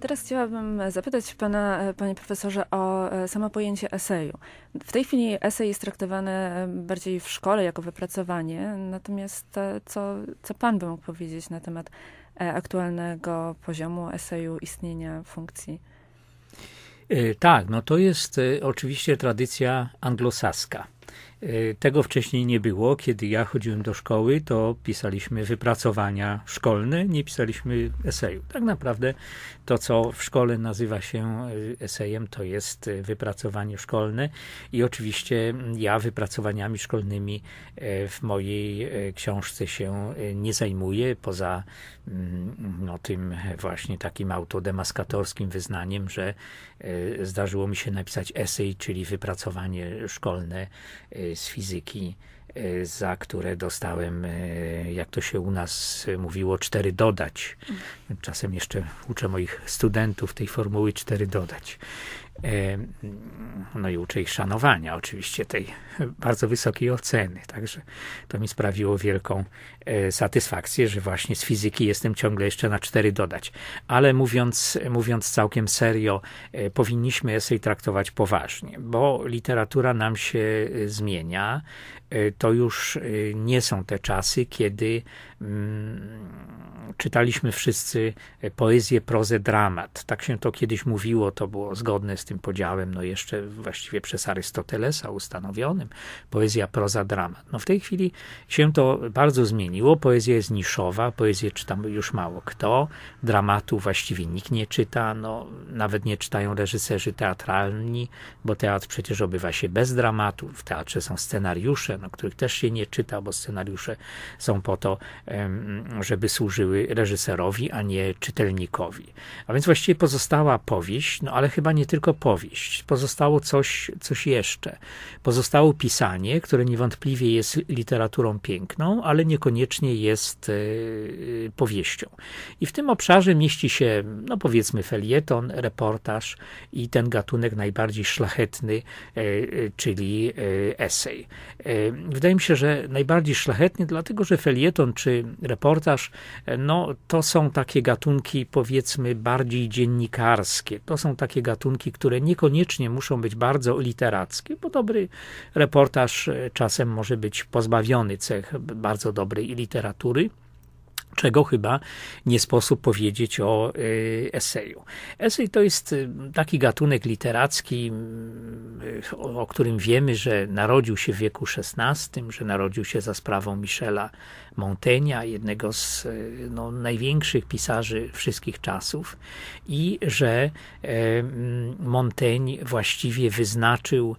Teraz chciałabym zapytać pana, panie profesorze, o e, samo pojęcie eseju. W tej chwili esej jest traktowany e, bardziej w szkole jako wypracowanie, natomiast e, co, co pan by mógł powiedzieć na temat aktualnego poziomu eseju, istnienia funkcji? Tak, no to jest oczywiście tradycja anglosaska. Y, tego wcześniej nie było. Kiedy ja chodziłem do szkoły, to pisaliśmy wypracowania szkolne, nie pisaliśmy eseju. Tak naprawdę to, co w szkole nazywa się y, esejem, to jest y, wypracowanie szkolne i oczywiście mm, ja wypracowaniami szkolnymi w mojej książce się nie zajmuję, poza mm, no, tym właśnie takim autodemaskatorskim wyznaniem, że zdarzyło mi się napisać esej, czyli wypracowanie szkolne z fizyki, e, za które dostałem, e, jak to się u nas mówiło, cztery dodać. Czasem jeszcze uczę moich studentów tej formuły cztery dodać. No i uczę ich szanowania, oczywiście tej bardzo wysokiej oceny. Także to mi sprawiło wielką e, satysfakcję, że właśnie z fizyki jestem ciągle jeszcze na cztery dodać. Ale mówiąc, mówiąc całkiem serio, e, powinniśmy esej traktować poważnie, bo literatura nam się e, zmienia. To już nie są te czasy, kiedy Mm, czytaliśmy wszyscy e, poezję, prozę, dramat. Tak się to kiedyś mówiło, to było zgodne z tym podziałem, no jeszcze właściwie przez Arystotelesa ustanowionym. Poezja, proza, dramat. No w tej chwili się to bardzo zmieniło. Poezja jest niszowa, poezję czytam już mało kto. Dramatu właściwie nikt nie czyta, no nawet nie czytają reżyserzy teatralni, bo teatr przecież obywa się bez dramatu. W teatrze są scenariusze, no, których też się nie czyta, bo scenariusze są po to, żeby służyły reżyserowi, a nie czytelnikowi. A więc właściwie pozostała powieść, no ale chyba nie tylko powieść. Pozostało coś, coś jeszcze. Pozostało pisanie, które niewątpliwie jest literaturą piękną, ale niekoniecznie jest e, powieścią. I w tym obszarze mieści się, no powiedzmy, felieton, reportaż i ten gatunek najbardziej szlachetny, e, e, czyli esej. Wydaje mi się, że najbardziej szlachetny, dlatego że felieton czy reportaż, no to są takie gatunki powiedzmy bardziej dziennikarskie. To są takie gatunki, które niekoniecznie muszą być bardzo literackie, bo dobry reportaż e, czasem może być pozbawiony cech bardzo dobrej literatury czego chyba nie sposób powiedzieć o y, eseju. Esej to jest y, taki gatunek literacki, y, o, którym wiemy, że narodził się w wieku XVI, że narodził się za sprawą Michela Montaignea, jednego z no, największych pisarzy wszystkich czasów i że mm, Montaigne właściwie wyznaczył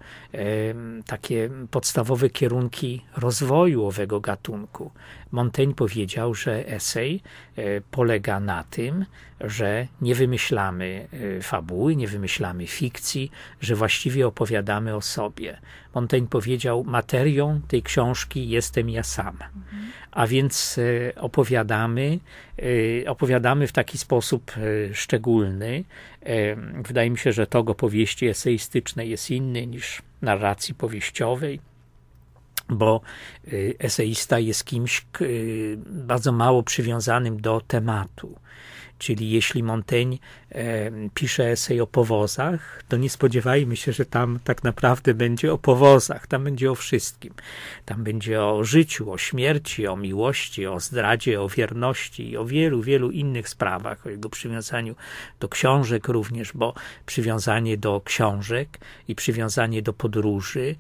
takie podstawowe kierunki rozwoju owego gatunku. Montaigne powiedział, że esej e, polega na tym, że nie wymyślamy e, fabuły, nie wymyślamy fikcji, że właściwie opowiadamy o sobie. Montaigne powiedział: Materią tej książki jestem ja sam. Mhm. A więc e, opowiadamy, opowiadamy w taki sposób szczególny. Wydaje mi się, że tog powieści eseistycznej jest inny niż narracji powieściowej bo y, eseista jest kimś y, bardzo mało przywiązanym do tematu. Czyli jeśli Montaigne e, pisze esej o powozach, to nie spodziewajmy się, że tam tak naprawdę będzie o powozach, tam będzie o wszystkim. Tam będzie o życiu, o śmierci, o miłości, o zdradzie, o wierności i o wielu, wielu innych sprawach, o jego przywiązaniu do książek również, bo przywiązanie do książek i przywiązanie do podróży,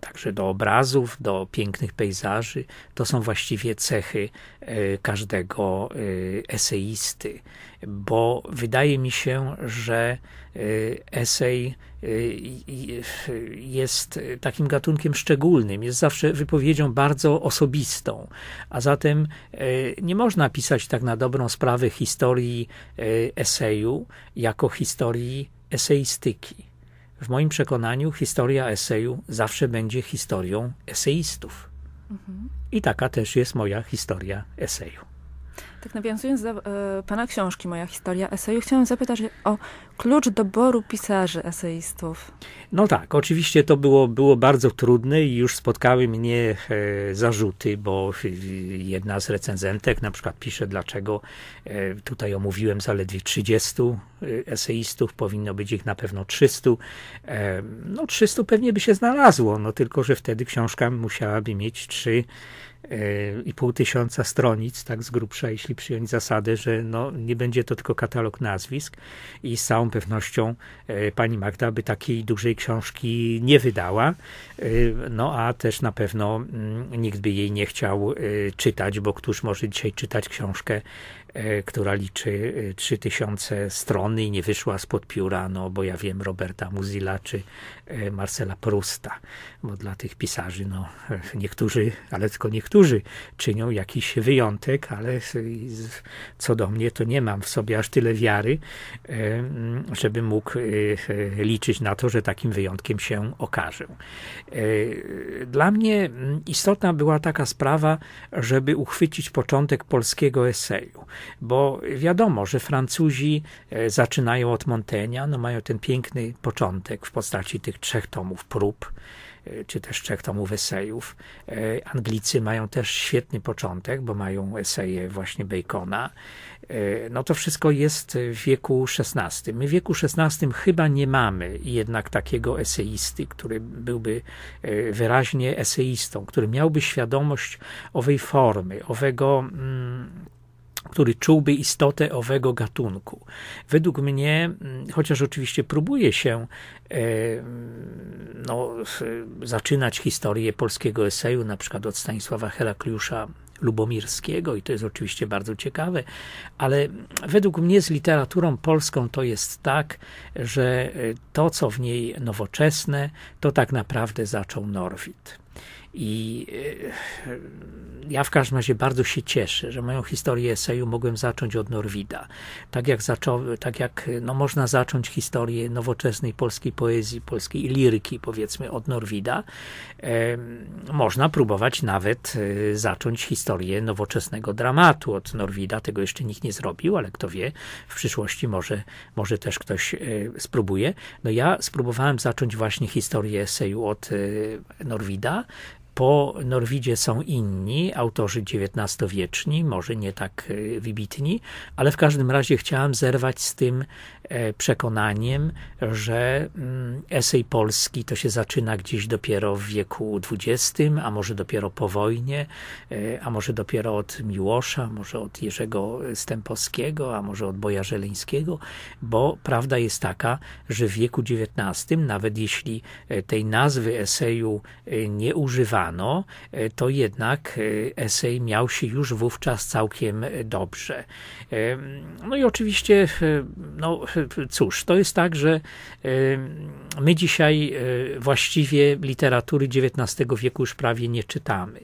także do obrazów, do pięknych pejzaży, to są właściwie cechy E, każdego e, eseisty, bo wydaje mi się, że e, esej jest takim gatunkiem szczególnym, jest zawsze wypowiedzią bardzo osobistą, a zatem nie można pisać tak na dobrą sprawę historii eseju jako historii eseistyki. W moim przekonaniu historia eseju zawsze będzie historią eseistów. Mhm. I taka też jest moja historia eseju. Tak nawiązując do y, pana książki Moja historia eseju, chciałam zapytać o klucz doboru pisarzy eseistów. No tak, oczywiście to było, było bardzo trudne i już spotkały mnie e, zarzuty, bo e, jedna z recenzentek na przykład pisze, dlaczego e, tutaj omówiłem zaledwie 30 eseistów, powinno być ich na pewno 300. No 300 pewnie by się znalazło, no tylko, że wtedy książka musiałaby mieć 3 i pół tysiąca stronic, tak z grubsza, jeśli przyjąć zasadę, że no, nie będzie to tylko katalog nazwisk i z całą całą pewnością e, pani Magda by takiej dużej książki nie wydała, e, no a też na pewno mm, nikt by jej nie chciał e, czytać, bo któż może dzisiaj czytać książkę, która liczy 3000 stron i nie wyszła spod pióra, no bo ja wiem Roberta Muzila czy Marcela Prusta, bo dla tych pisarzy, no niektórzy, ale tylko niektórzy czynią jakiś wyjątek, ale co do mnie to nie mam w sobie aż tyle wiary, mm, żeby mógł e, e, liczyć na to, że takim wyjątkiem się okaże. E, dla mnie mm, istotna była taka sprawa, żeby uchwycić początek polskiego eseju, bo wiadomo, że Francuzi zaczynają od Montaigne, no mają ten piękny początek w postaci tych trzech tomów prób czy też trzech tomów esejów. Anglicy mają też świetny początek, bo mają eseje właśnie Bacona. E, no to wszystko jest w wieku XVI. My w wieku XVI chyba nie mamy jednak takiego eseisty, który byłby e, wyraźnie eseistą, który miałby świadomość owej formy, owego mm, który czułby istotę owego gatunku. Według mnie, mm, chociaż oczywiście próbuje się e, no, zaczynać historię polskiego eseju, na przykład od Stanisława Herakliusza Lubomirskiego i to jest oczywiście bardzo ciekawe, ale według mnie z literaturą polską to jest tak, że e, to, co w niej nowoczesne, to tak naprawdę zaczął Norwid. I e, ja w każdym razie bardzo się cieszę, że moją historię eseju mogłem zacząć od Norwida. Tak jak, tak jak no, można zacząć historię nowoczesnej polskiej poezji, polskiej liryki, powiedzmy, od Norwida, można próbować nawet e, zacząć historię nowoczesnego dramatu od Norwida. Tego jeszcze nikt nie zrobił, ale kto wie, w przyszłości może, może też ktoś e, spróbuje. No ja spróbowałem zacząć właśnie historię eseju od Norwida po Norwidzie są inni, autorzy XIX-wieczni, może nie tak e, wybitni, ale w każdym razie chciałem zerwać z tym e, przekonaniem, że mm, esej polski to się zaczyna gdzieś dopiero w wieku XX, a może dopiero po wojnie, e, a może dopiero od Miłosza, może od Jerzego Stępowskiego, a może od Boja Żeleńskiego, bo prawda jest taka, że w wieku XIX, nawet jeśli tej nazwy eseju nie używamy, rano, e, to jednak e, esej miał się już wówczas całkiem e, dobrze. No i oczywiście, no cóż, to jest tak, że my dzisiaj właściwie literatury XIX wieku już prawie nie czytamy.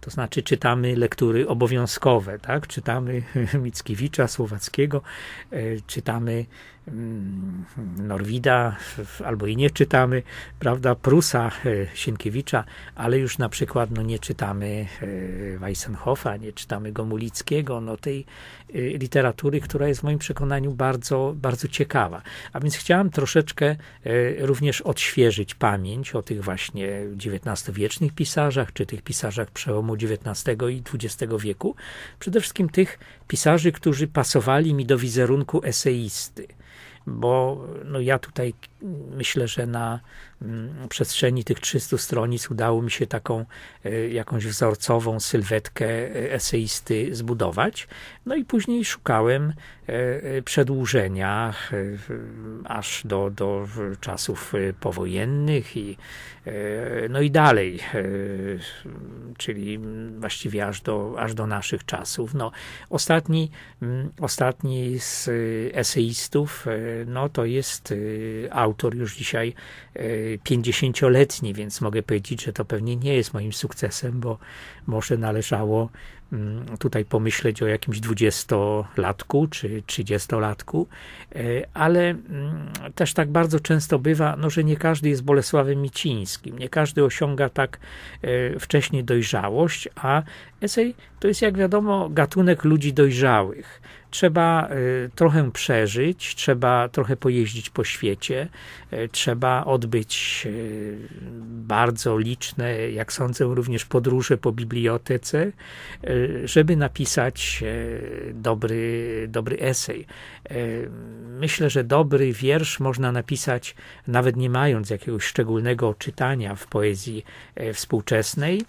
To znaczy czytamy lektury obowiązkowe, tak? Czytamy Mickiewicza, Słowackiego, czytamy Mm, Norwida albo i nie czytamy, prawda, Prusa, e, Sienkiewicza, ale już na przykład no, nie czytamy e, Weissenhofa, nie czytamy Gomulickiego, no tej e, literatury, która jest w moim przekonaniu bardzo, bardzo ciekawa. A więc chciałem troszeczkę również odświeżyć pamięć o tych właśnie XIX-wiecznych pisarzach, czy tych pisarzach przełomu XIX i XX wieku. Przede wszystkim tych pisarzy, którzy pasowali mi do wizerunku eseisty bo no ja tutaj myślę, że na mm, przestrzeni tych 300 stronic udało mi się taką e, jakąś wzorcową sylwetkę e, eseisty zbudować. No i później szukałem e, przedłużenia aż do, do czasów powojennych i no i dalej, czyli właściwie aż do, aż do naszych czasów. No, ostatni, mm, ostatni z eseistów no, to jest autor autor już dzisiaj 50-letni, e, więc mogę powiedzieć, że to pewnie nie jest moim sukcesem, bo może należało Mm, tutaj pomyśleć o jakimś dwudziestolatku czy trzydziestolatku, e, ale mm, też tak bardzo często bywa, no, że nie każdy jest Bolesławem Micińskim, nie każdy osiąga tak e, wcześnie dojrzałość, a esej to jest jak wiadomo gatunek ludzi dojrzałych trzeba e, trochę przeżyć, trzeba trochę pojeździć po świecie, trzeba odbyć bardzo liczne, jak sądzę, również podróże po bibliotece, żeby napisać e, dobry, dobry esej. E, myślę, że dobry wiersz można napisać nawet nie mając jakiegoś szczególnego czytania w poezji e, współczesnej.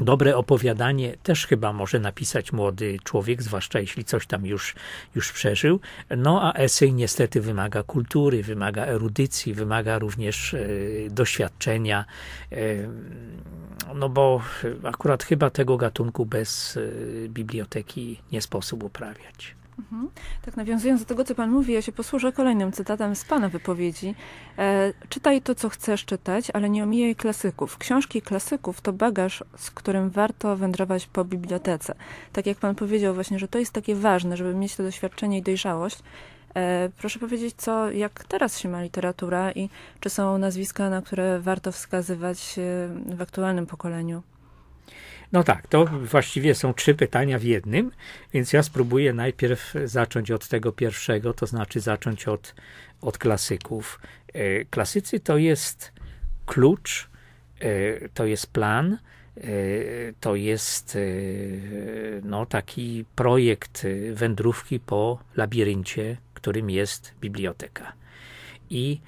Dobre opowiadanie też chyba może napisać młody człowiek, zwłaszcza jeśli coś tam już, już przeżył. No a esej niestety wymaga kultury, wymaga erudycji, wymaga również e, doświadczenia. E, no bo akurat chyba tego gatunku bez e, biblioteki nie sposób uprawiać. Mhm. Tak, nawiązując do tego, co Pan mówi, ja się posłużę kolejnym cytatem z Pana wypowiedzi. E, czytaj to, co chcesz czytać, ale nie omijaj klasyków. Książki klasyków to bagaż, z którym warto wędrować po bibliotece. Tak jak Pan powiedział właśnie, że to jest takie ważne, żeby mieć to doświadczenie i dojrzałość. E, proszę powiedzieć, co, jak teraz się ma literatura i czy są nazwiska, na które warto wskazywać w aktualnym pokoleniu? No tak, to właściwie są trzy pytania w jednym, więc ja spróbuję najpierw zacząć od tego pierwszego, to znaczy zacząć od, od klasyków. E, klasycy to jest klucz, e, to jest plan, e, to jest no, taki projekt wędrówki po labiryncie, którym jest biblioteka. I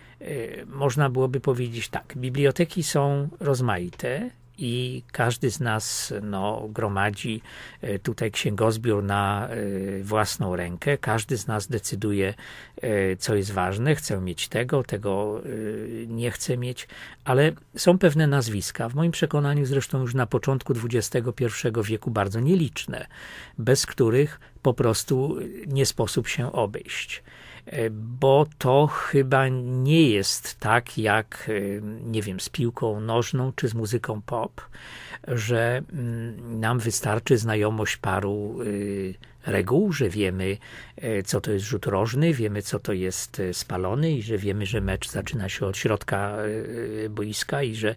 można byłoby powiedzieć tak, biblioteki są rozmaite i każdy z nas no, gromadzi e, tutaj księgozbiór na e, własną rękę. Każdy z nas decyduje, e, co jest ważne. Chcę mieć tego, tego nie chcę mieć, ale są pewne nazwiska, w moim przekonaniu zresztą już na początku XXI wieku bardzo nieliczne, bez których po prostu nie sposób się obejść. E, bo to chyba nie jest tak jak, e, nie wiem, z piłką nożną czy z muzyką pop, że mm, nam wystarczy znajomość paru y, reguł, że wiemy, e, co to jest rzut rożny, wiemy, co to jest e, spalony i że wiemy, że mecz zaczyna się od środka e, boiska i że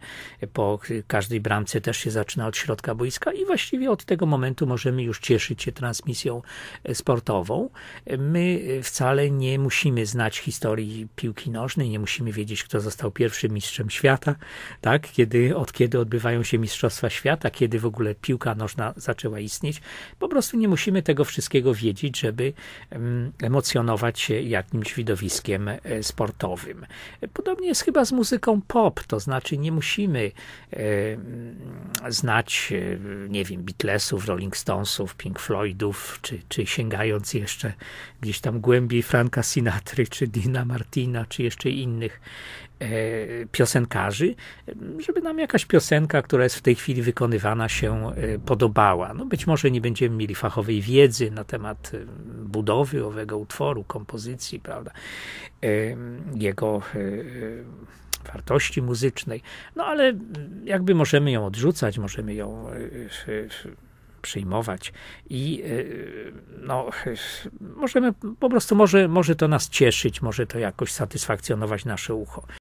po każdej bramce też się zaczyna od środka boiska i właściwie od tego momentu możemy już cieszyć się transmisją sportową. My wcale nie musimy znać historii piłki nożnej, nie musimy wiedzieć, kto został pierwszym mistrzem świata, tak? Kiedy, od kiedy odbywają się Mistrzostwa Świata, kiedy w ogóle piłka nożna zaczęła istnieć. Po prostu nie musimy tego wszystkiego wszystkiego wiedzieć, żeby emocjonować się jakimś widowiskiem e, sportowym. Podobnie jest chyba z muzyką pop, to znaczy nie musimy znać, e, nie wiem, Beatlesów, Rolling Stonesów, Pink Floydów, czy, czy sięgając jeszcze gdzieś tam głębiej Franka Sinatry, czy Dina Martina, czy jeszcze innych E, piosenkarzy, żeby nam jakaś piosenka, która jest w tej chwili wykonywana, się e, podobała. No być może nie będziemy mieli fachowej wiedzy na temat e, budowy owego utworu, kompozycji, prawda, jego wartości muzycznej, no ale jakby możemy ją odrzucać, możemy ją przyjmować i no, możemy, po prostu może, może to nas cieszyć, może to jakoś satysfakcjonować nasze ucho.